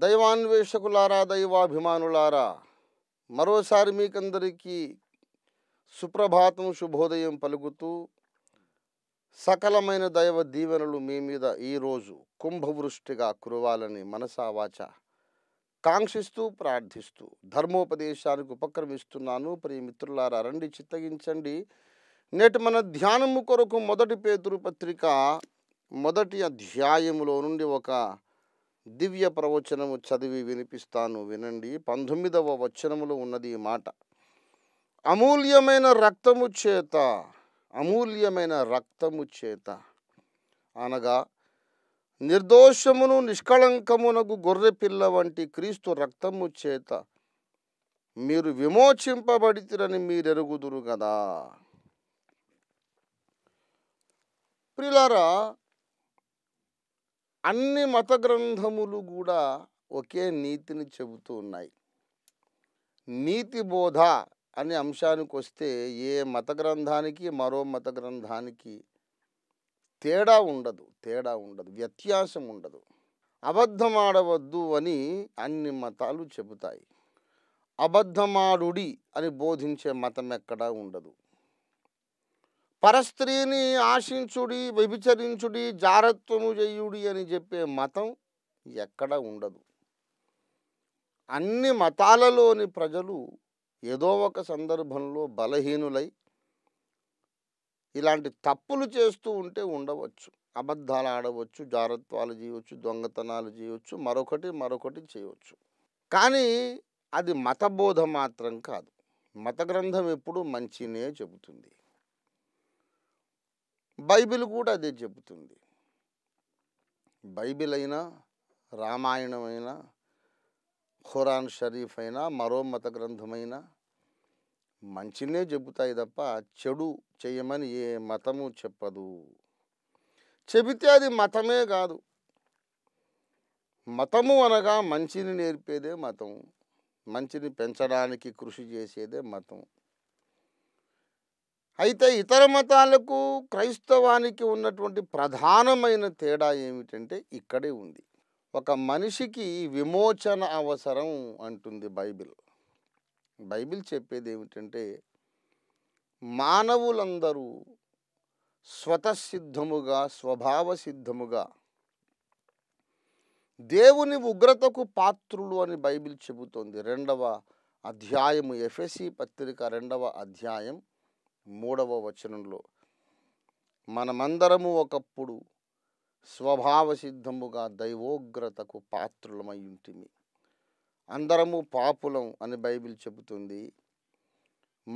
దైవాన్వేషకులారా దైవాభిమానులారా మరోసారి మీకందరికీ సుప్రభాతం శుభోదయం పలుకుతూ సకలమైన దైవ దీవెనలు మీ మీద ఈరోజు కుంభవృష్టిగా కురవాలని మనసావాచ కాంక్షిస్తూ ప్రార్థిస్తూ ధర్మోపదేశానికి ఉపక్రమిస్తున్నాను ప్రియమిత్రులారా రండి చిత్తగించండి నేటి మన ధ్యానము కొరకు మొదటి పేతురు పత్రిక మొదటి అధ్యాయములో నుండి ఒక దివ్య ప్రవచనము చదివి వినిపిస్తాను వినండి పంతొమ్మిదవ వచనములో ఉన్నది ఈ మాట అమూల్యమైన రక్తము చేత అమూల్యమైన రక్తము చేత అనగా నిర్దోషమును నిష్కళంకమునకు గొర్రెపిల్ల వంటి క్రీస్తు రక్తము చేత మీరు విమోచింపబడితిరని మీరెరుగుదురు కదా ప్రిలారా అన్ని మత గ్రంథములు కూడా ఒకే నీతిని చెబుతూ ఉన్నాయి నీతి బోధ అనే అంశానికి వస్తే ఏ మత గ్రంథానికి మరో మత గ్రంథానికి తేడా ఉండదు తేడా ఉండదు వ్యత్యాసం ఉండదు అబద్ధమాడవద్దు అని అన్ని మతాలు చెబుతాయి అబద్ధమాడుడి అని బోధించే మతం ఎక్కడా ఉండదు పరస్త్రీని ఆశించుడి వ్యభిచరించుడి జారత్వము చేయుడి అని చెప్పే మతం ఎక్కడ ఉండదు అన్ని మతాలలోని ప్రజలు ఏదో ఒక సందర్భంలో బలహీనులై ఇలాంటి తప్పులు చేస్తూ ఉంటే ఉండవచ్చు అబద్ధాలు ఆడవచ్చు జారత్వాలు చేయవచ్చు దొంగతనాలు చేయవచ్చు మరొకటి మరొకటి చేయవచ్చు కానీ అది మతబోధ మాత్రం కాదు మత గ్రంథం ఎప్పుడు మంచినే చెబుతుంది బైబిల్ కూడా అదే చెబుతుంది బైబిల్ అయినా రామాయణం అయినా ఖురాన్ షరీఫ్ అయినా మరో మత గ్రంథమైనా మంచినే చెబుతాయి తప్ప చెడు చేయమని ఏ మతము చెప్పదు చెబితే అది మతమే కాదు మతము అనగా మంచిని నేర్పేదే మతం మంచిని పెంచడానికి కృషి చేసేదే మతం అయితే ఇతర మతాలకు క్రైస్తవానికి ఉన్నటువంటి ప్రధానమైన తేడా ఏమిటంటే ఇక్కడే ఉంది ఒక మనిషికి విమోచన అవసరం అంటుంది బైబిల్ బైబిల్ చెప్పేది ఏమిటంటే మానవులందరూ స్వతసిద్ధముగా స్వభావ సిద్ధముగా దేవుని ఉగ్రతకు పాత్రులు అని బైబిల్ చెబుతోంది రెండవ అధ్యాయము ఎఫ్ఎస్సి పత్రిక రెండవ అధ్యాయం మూడవ వచనంలో మనమందరము ఒకప్పుడు స్వభావ సిద్ధముగా దైవోగ్రతకు పాత్రులమై ఉంటుంది అందరము పాపులం అని బైబిల్ చెబుతుంది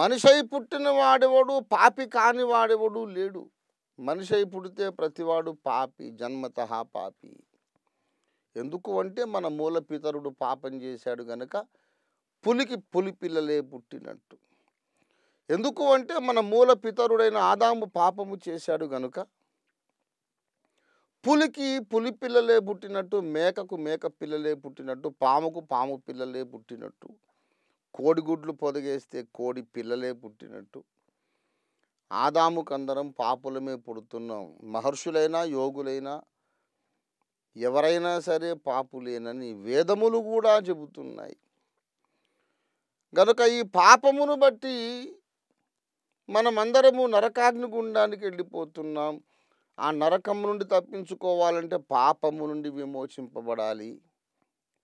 మనిషై పుట్టిన వాడెవడు పాపి కాని వాడెవడు లేడు మనిషై పుడితే ప్రతివాడు పాపి జన్మత పాపి ఎందుకు అంటే మన మూల పితరుడు పాపం చేశాడు గనక పులికి పులి పిల్లలే పుట్టినట్టు ఎందుకు అంటే మన మూల పితరుడైన ఆదాము పాపము చేశాడు గనుక పులికి పులి పిల్లలే పుట్టినట్టు మేకకు మేక పిల్లలే పుట్టినట్టు పాముకు పాము పిల్లలే పుట్టినట్టు కోడిగుడ్లు పొదగేస్తే కోడి పిల్లలే పుట్టినట్టు ఆదాముకందరం పాపులమే పుడుతున్నాం మహర్షులైనా యోగులైనా ఎవరైనా సరే పాపులేనని వేదములు కూడా చెబుతున్నాయి గనుక ఈ పాపమును బట్టి మనమందరము నరకాగ్ని గుండానికి వెళ్ళిపోతున్నాం ఆ నరకం నుండి తప్పించుకోవాలంటే పాపము నుండి విమోచింపబడాలి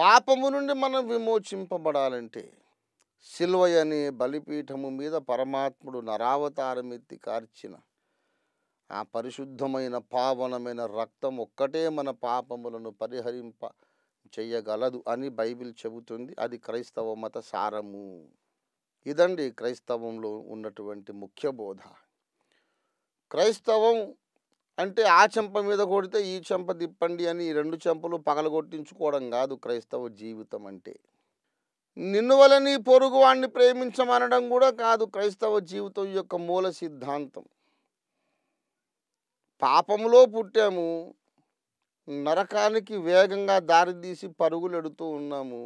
పాపము నుండి మనం విమోచింపబడాలంటే సిల్వయ అనే బలిపీఠము మీద పరమాత్ముడు నరావతారం ఎత్తి కార్చిన ఆ పరిశుద్ధమైన పావనమైన రక్తం ఒక్కటే మన పాపములను పరిహరింప చెయ్యగలదు అని బైబిల్ చెబుతుంది అది క్రైస్తవ మత సారము ఇదండి క్రైస్తవంలో ఉన్నటువంటి ముఖ్య బోధ క్రైస్తవం అంటే ఆ చెంప మీద కొడితే ఈ చెంప తిప్పండి అని ఈ రెండు చెంపలు పగలగొట్టించుకోవడం కాదు క్రైస్తవ జీవితం అంటే నిన్ను వలని పొరుగువాణ్ణి ప్రేమించమనడం కూడా కాదు క్రైస్తవ జీవితం యొక్క మూల సిద్ధాంతం పాపంలో పుట్టాము నరకానికి వేగంగా దారితీసి పరుగులెడుతూ ఉన్నాము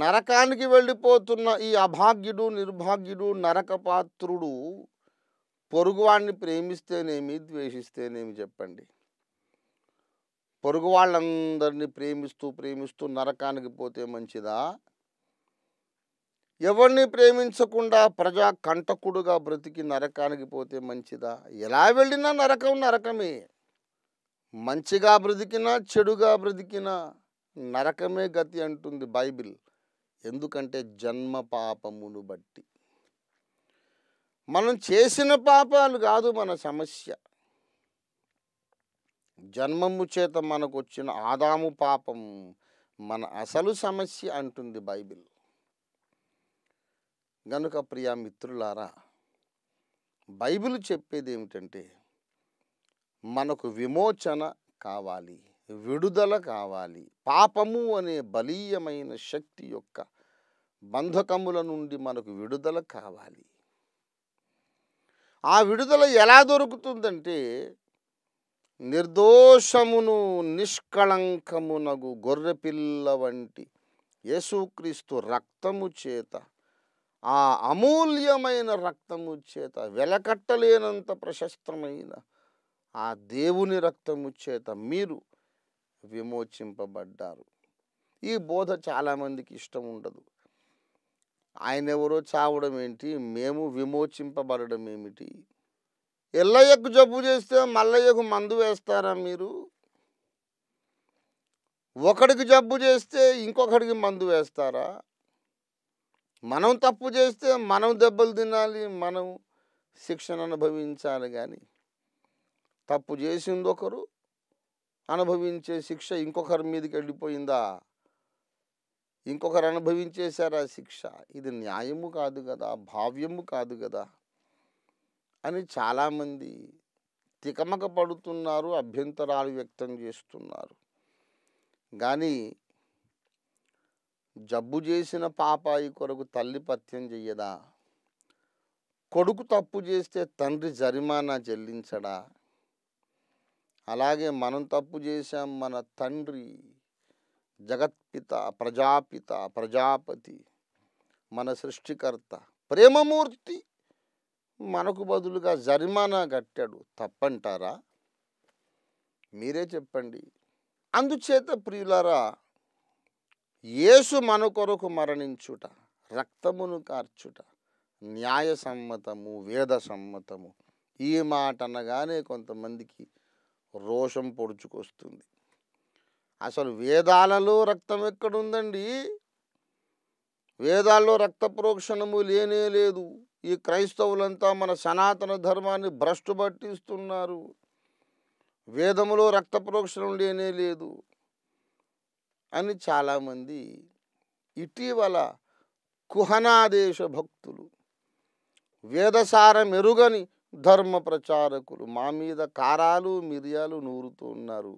నరకానికి వెళ్ళిపోతున్న ఈ అభాగ్యుడు నిర్భాగ్యుడు నరకపాత్రుడు పొరుగువాడిని ప్రేమిస్తేనేమి ద్వేషిస్తేనేమి చెప్పండి పొరుగు వాళ్ళందరినీ ప్రేమిస్తూ ప్రేమిస్తూ నరకానికి పోతే మంచిదా ఎవరిని ప్రేమించకుండా ప్రజా కంటకుడుగా బ్రతికి నరకానికి పోతే మంచిదా ఎలా వెళ్ళినా నరకం నరకమే మంచిగా బ్రతికినా చెడుగా బ్రతికినా నరకమే గతి అంటుంది బైబిల్ ఎందుకంటే జన్మ పాపమును బట్టి మనం చేసిన పాపాలు కాదు మన సమస్య జన్మము చేత మనకు వచ్చిన ఆదాము పాపం మన అసలు సమస్య అంటుంది బైబిల్ గనుక ప్రియా మిత్రులారా బైబిల్ చెప్పేది ఏమిటంటే మనకు విమోచన కావాలి విడుదల కావాలి పాపము అనే బలీయమైన శక్తి యొక్క బంధకముల నుండి మనకు విడుదల కావాలి ఆ విడుదల ఎలా దొరుకుతుందంటే నిర్దోషమును నిష్కళంకమునగు గొర్రెపిల్ల వంటి యేసుక్రీస్తు రక్తము చేత ఆ అమూల్యమైన రక్తము చేత వెలకట్టలేనంత ప్రశస్తమైన ఆ దేవుని రక్తము చేత మీరు విమోచింపబడ్డారు ఈ బోధ చాలామందికి ఇష్టం ఉండదు ఆయన ఎవరో చావడం ఏంటి మేము విమోచింపబడడం ఏమిటి ఎల్లయ్యకు జబ్బు చేస్తే మల్లయ్యకు మందు వేస్తారా మీరు ఒకడికి జబ్బు చేస్తే ఇంకొకడికి మందు వేస్తారా మనం తప్పు చేస్తే మనం దెబ్బలు తినాలి మనం శిక్షణ అనుభవించాలి కానీ తప్పు చేసింది ఒకరు అనుభవించే శిక్ష ఇంకొకరి మీదకి వెళ్ళిపోయిందా ఇంకొకరు అనుభవించేశారు ఆ శిక్ష ఇది న్యాయము కాదు కదా భావ్యము కాదు కదా అని చాలామంది తికమక పడుతున్నారు అభ్యంతరాలు వ్యక్తం చేస్తున్నారు కానీ జబ్బు చేసిన పాపాయి కొరకు తల్లి పత్యం చెయ్యదా కొడుకు తప్పు చేస్తే తండ్రి జరిమానా చెల్లించడా అలాగే మనం తప్పు చేశాం మన తండ్రి జగత్పిత ప్రజాపిత ప్రజాపతి మన సృష్టికర్త ప్రేమమూర్తి మనకు బదులుగా జరిమానా కట్టాడు తప్పంటారా మీరే చెప్పండి అందుచేత ప్రియులారా యేసు మన కొరకు మరణించుట రక్తమును కార్చుట న్యాయ సమ్మతము వేద సమ్మతము ఈ మాట అనగానే కొంతమందికి రోషం పొడుచుకొస్తుంది అసలు వేదాలలో రక్తం ఎక్కడుందండి వేదాల్లో రక్త ప్రోక్షణము లేనే లేదు ఈ క్రైస్తవులంతా మన సనాతన ధర్మాన్ని భ్రష్టు పట్టిస్తున్నారు వేదములో రక్త ప్రోక్షణం లేనే లేదు అని చాలామంది ఇటీవల కుహనాదేశ భక్తులు వేదసారం ఎరుగని ధర్మ ప్రచారకులు మా మీద కారాలు మిరియాలు నూరుతూ ఉన్నారు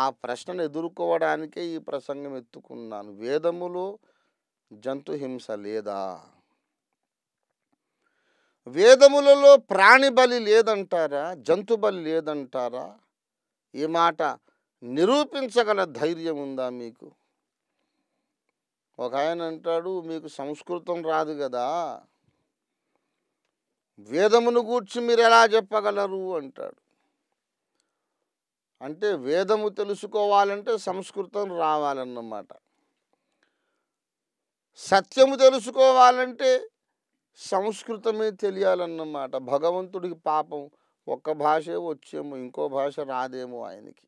ఆ ప్రశ్నను ఎదుర్కోవడానికే ఈ ప్రసంగం ఎత్తుకున్నాను వేదములో జంతు హింస లేదా వేదములలో ప్రాణి బలి లేదంటారా జంతు బలి లేదంటారా ఈ మాట నిరూపించగల ధైర్యం ఉందా మీకు ఒక ఆయన అంటాడు మీకు సంస్కృతం రాదు కదా వేదమును గూర్చి మీరు ఎలా చెప్పగలరు అంటాడు అంటే వేదము తెలుసుకోవాలంటే సంస్కృతం రావాలన్నమాట సత్యము తెలుసుకోవాలంటే సంస్కృతమే తెలియాలన్నమాట భగవంతుడికి పాపం ఒక్క భాషే వచ్చేమో ఇంకో భాష రాదేమో ఆయనకి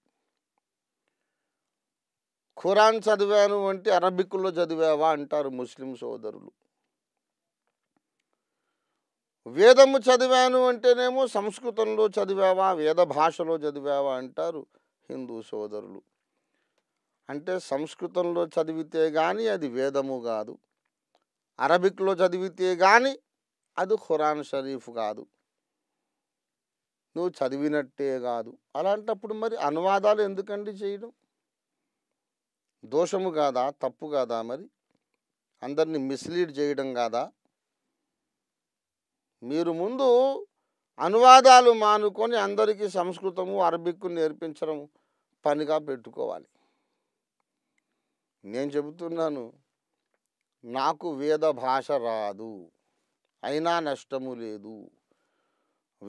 ఖురాన్ చదివాను అంటే అరబిక్లో చదివావా అంటారు ముస్లిం సోదరులు వేదము చదివాను అంటేనేమో సంస్కృతంలో చదివావా వేద భాషలో చదివావా అంటారు హిందూ సోదరులు అంటే సంస్కృతంలో చదివితే కానీ అది వేదము కాదు అరబిక్లో చదివితే కానీ అది ఖురాన్ షరీఫ్ కాదు నువ్వు చదివినట్టే కాదు అలాంటప్పుడు మరి అనువాదాలు ఎందుకండి చేయడం దోషము కాదా తప్పు కాదా మరి అందరిని మిస్లీడ్ చేయడం కాదా మీరు ముందు అనువాదాలు మానుకొని అందరికీ సంస్కృతము అరబిక్ నేర్పించడం పనిగా పెట్టుకోవాలి నేను చెబుతున్నాను నాకు వేద భాష రాదు అయినా నష్టము లేదు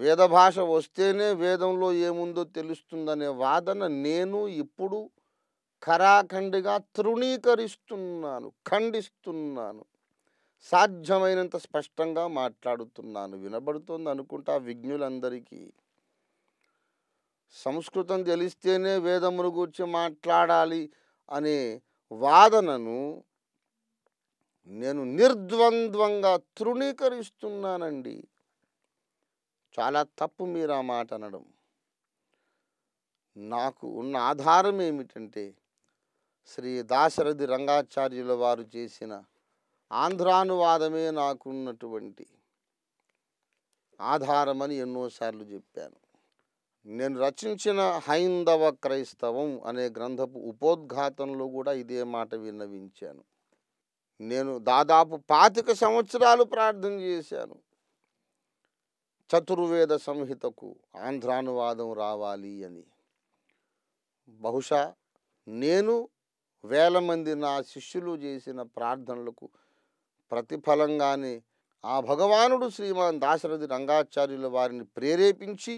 వేద భాష వస్తేనే వేదంలో ఏముందో తెలుస్తుందనే వాదన నేను ఇప్పుడు ఖరాఖండిగా తృణీకరిస్తున్నాను ఖండిస్తున్నాను సాధ్యమైనంత స్పష్టంగా మాట్లాడుతున్నాను వినబడుతోంది అనుకుంటా విజ్ఞులందరికీ సంస్కృతం తెలిస్తేనే వేదమును గురించి మాట్లాడాలి అనే వాదనను నేను నిర్ద్వంద్వంగా తృణీకరిస్తున్నానండి చాలా తప్పు మీరు ఆ మాట అనడం నాకు ఉన్న ఆధారం ఏమిటంటే శ్రీ దాశరథి రంగాచార్యుల వారు చేసిన ఆంధ్రానువాదమే నాకున్నటువంటి ఆధారమని ఎన్నోసార్లు చెప్పాను నేను రచించిన హైందవ క్రైస్తవం అనే గ్రంథపు ఉపోద్ఘాతంలో కూడా ఇదే మాట విన్నవించాను నేను దాదాపు పాతిక సంవత్సరాలు ప్రార్థన చేశాను చతుర్వేద సంహితకు ఆంధ్రానువాదం రావాలి అని బహుశా నేను వేల మంది నా శిష్యులు చేసిన ప్రార్థనలకు ప్రతిఫలం కానీ ఆ భగవానుడు శ్రీమాన్ దాశరథి రంగాచార్యుల వారిని ప్రేరేపించి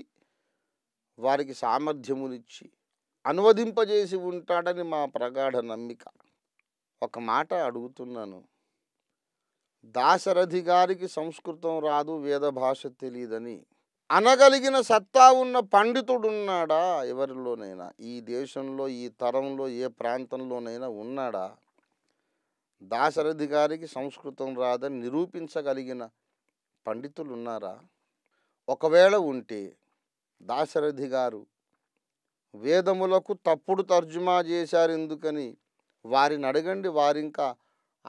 వారికి సామర్థ్యమునిచ్చి అనువదింపజేసి ఉంటాడని మా ప్రగాఢ నమ్మిక ఒక మాట అడుగుతున్నాను దాశరథి గారికి సంస్కృతం రాదు వేద భాష తెలియదని అనగలిగిన సత్తా ఉన్న పండితుడున్నాడా ఎవరిలోనైనా ఈ దేశంలో ఈ తరంలో ఏ ప్రాంతంలోనైనా ఉన్నాడా దాశరథి గారికి సంస్కృతం రాదని నిరూపించగలిగిన పండితులు ఉన్నారా ఒకవేళ ఉంటే దాశరథి గారు వేదములకు తప్పుడు తర్జుమా చేశారు ఎందుకని వారిని అడగండి వారింకా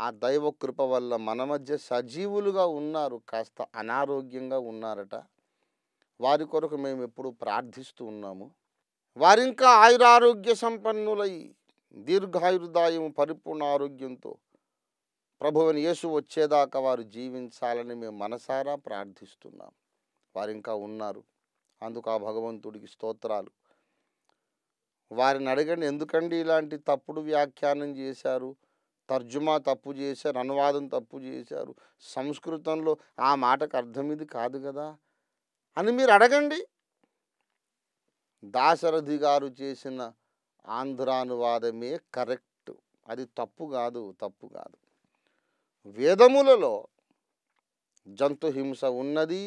ఆ దైవ కృప వల్ల మన మధ్య సజీవులుగా ఉన్నారు కాస్త అనారోగ్యంగా ఉన్నారట వారి కొరకు మేము ఎప్పుడు ప్రార్థిస్తూ ఉన్నాము వారింకా ఆయురారోగ్య సంపన్నులై దీర్ఘాయుర్దాయం పరిపూర్ణ ఆరోగ్యంతో ప్రభువుని యేసు వచ్చేదాకా వారు జీవించాలని మేము మనసారా ప్రార్థిస్తున్నాం వారు ఇంకా ఉన్నారు అందుకు ఆ భగవంతుడికి స్తోత్రాలు వారిని అడగండి ఎందుకండి ఇలాంటి తప్పుడు వ్యాఖ్యానం చేశారు తర్జుమా తప్పు చేశారు అనువాదం తప్పు చేశారు సంస్కృతంలో ఆ మాటకు అర్థం ఇది కాదు కదా అని మీరు అడగండి దాశరథి గారు చేసిన ఆంధ్రానువాదమే కరెక్ట్ అది తప్పు కాదు తప్పు కాదు వేదములలో జంతుహింస ఉన్నది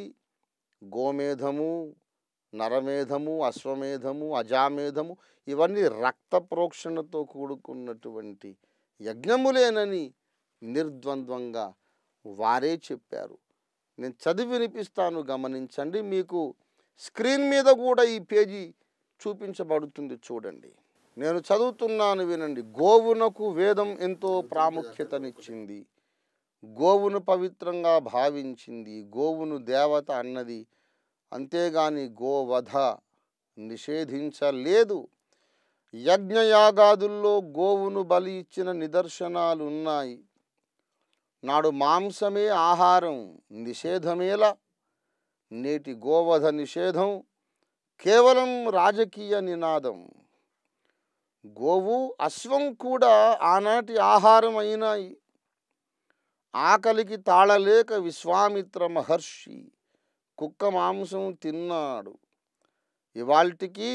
గోమేధము నరమేధము అశ్వమేధము అజామేధము ఇవన్నీ రక్త ప్రోక్షణతో కూడుకున్నటువంటి యజ్ఞములేనని నిర్ద్వంద్వంగా వారే చెప్పారు నేను చదివి వినిపిస్తాను గమనించండి మీకు స్క్రీన్ మీద కూడా ఈ పేజీ చూపించబడుతుంది చూడండి నేను చదువుతున్నాను వినండి గోవునకు వేదం ఎంతో ప్రాముఖ్యతనిచ్చింది గోవును పవిత్రంగా భావించింది గోవును దేవత అన్నది అంతేగాని గోవధ నిషేధించలేదు యజ్ఞయాగాదుల్లో గోవును బలి ఇచ్చిన నిదర్శనాలు ఉన్నాయి నాడు మాంసమే ఆహారం నిషేధమేలా నేటి గోవధ నిషేధం కేవలం రాజకీయ నినాదం గోవు అశ్వం కూడా ఆనాటి ఆహారం అయినాయి ఆకలికి తాళలేక విశ్వామిత్ర మహర్షి కుక్క మాంసం తిన్నాడు ఇవాల్టికి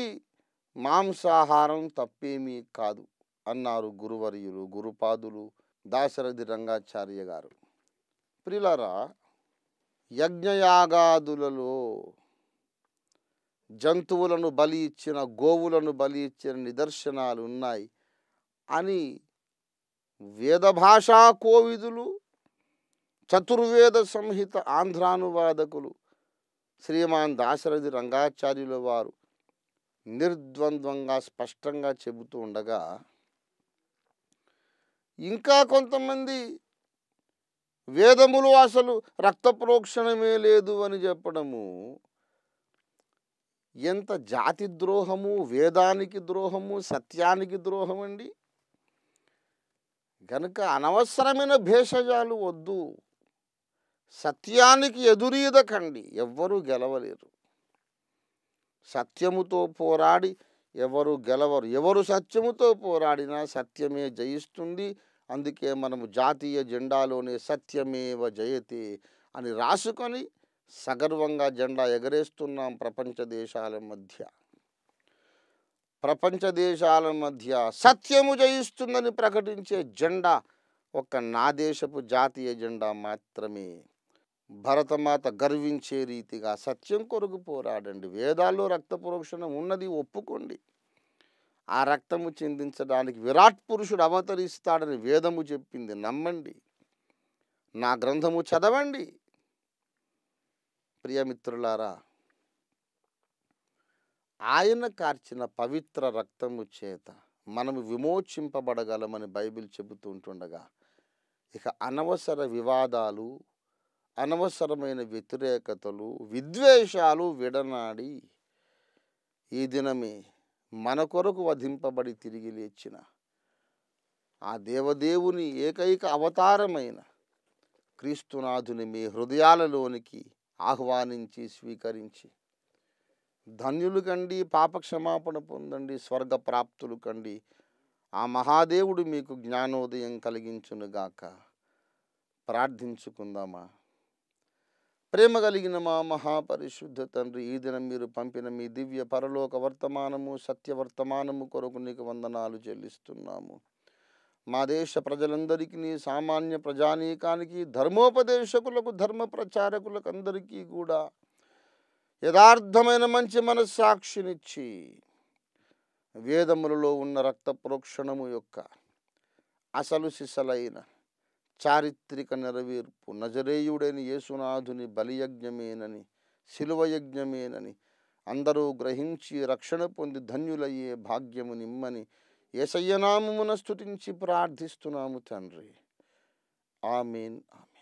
మాంసాహారం తప్పేమీ కాదు అన్నారు గురువర్యులు గురుపాదులు దాశరథి రంగాచార్య గారు ప్రిలరా యజ్ఞయాగాదులలో జంతువులను బలి ఇచ్చిన గోవులను బలి ఇచ్చిన నిదర్శనాలు ఉన్నాయి అని వేదభాషా కోవిదులు చతుర్వేద సంహిత ఆంధ్రానువాదకులు శ్రీమాన్ దాశరథి రంగాచార్యుల వారు నిర్ద్వంద్వంగా స్పష్టంగా చెబుతూ ఉండగా ఇంకా కొంతమంది వేదములు అసలు రక్త ప్రోక్షణమే లేదు అని చెప్పడము ఎంత జాతి ద్రోహము వేదానికి ద్రోహము సత్యానికి ద్రోహం అండి కనుక అనవసరమైన భేషజాలు వద్దు సత్యానికి ఎదురీదకండి ఎవ్వరూ గెలవలేరు సత్యముతో పోరాడి ఎవరు గెలవరు ఎవరు సత్యముతో పోరాడినా సత్యమే జయిస్తుంది అందుకే మనము జాతీయ జెండాలోనే సత్యమేవ జయతే అని రాసుకొని సగర్వంగా జెండా ఎగరేస్తున్నాం ప్రపంచ దేశాల మధ్య ప్రపంచ దేశాల మధ్య సత్యము జయిస్తుందని ప్రకటించే జెండా ఒక నా దేశపు జాతీయ జెండా మాత్రమే భరతమాత గర్వించే రీతిగా సత్యం కొరకు పోరాడండి వేదాల్లో రక్త ప్రోక్షణం ఉన్నది ఒప్పుకోండి ఆ రక్తము చెందించడానికి విరాట్ పురుషుడు అవతరిస్తాడని వేదము చెప్పింది నమ్మండి నా గ్రంథము చదవండి ప్రియమిత్రులారా ఆయన కార్చిన పవిత్ర రక్తము చేత మనము విమోచింపబడగలమని బైబిల్ చెబుతుంటుండగా ఇక అనవసర వివాదాలు అనవసరమైన వ్యతిరేకతలు విద్వేషాలు విడనాడి ఈ దినమే మన కొరకు వధింపబడి తిరిగి లేచిన ఆ దేవదేవుని ఏకైక అవతారమైన క్రీస్తునాథుని మీ హృదయాలలోనికి ఆహ్వానించి స్వీకరించి ధన్యులు కండి పాపక్షమాపణ పొందండి స్వర్గ ప్రాప్తులు కండి ఆ మహాదేవుడు మీకు జ్ఞానోదయం కలిగించునుగాక ప్రార్థించుకుందామా ప్రేమ కలిగిన మా మహాపరిశుద్ధ తండ్రి ఈ దినం మీరు పంపిన మీ దివ్య పరలోక వర్తమానము సత్య వర్తమానము కొరకు నీకు వందనాలు చెల్లిస్తున్నాము మా దేశ ప్రజలందరికీ సామాన్య ప్రజానీకానికి ధర్మోపదేశకులకు ధర్మ ప్రచారకులకు అందరికీ కూడా యథార్థమైన మంచి మనస్సాక్షినిచ్చి వేదములలో ఉన్న రక్త ప్రోక్షణము యొక్క అసలు సిసలైన చారిత్రిక నెరవేర్పు నజరేయుడైన యేసునాథుని బలియజ్ఞమేనని శిలువయజ్ఞమేనని అందరూ గ్రహించి రక్షణ పొంది ధన్యులయ్యే భాగ్యము నిమ్మని ఏసయ్యనామమున స్థుతించి ప్రార్థిస్తున్నాము తండ్రి ఆమెన్ ఆమె